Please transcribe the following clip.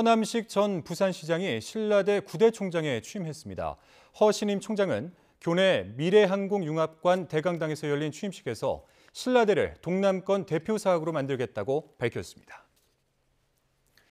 허남식 전 부산시장이 신라대 구대총장에 취임했습니다. 허신임 총장은 교내 미래항공융합관 대강당에서 열린 취임식에서 신라대를 동남권 대표 사학으로 만들겠다고 밝혔습니다.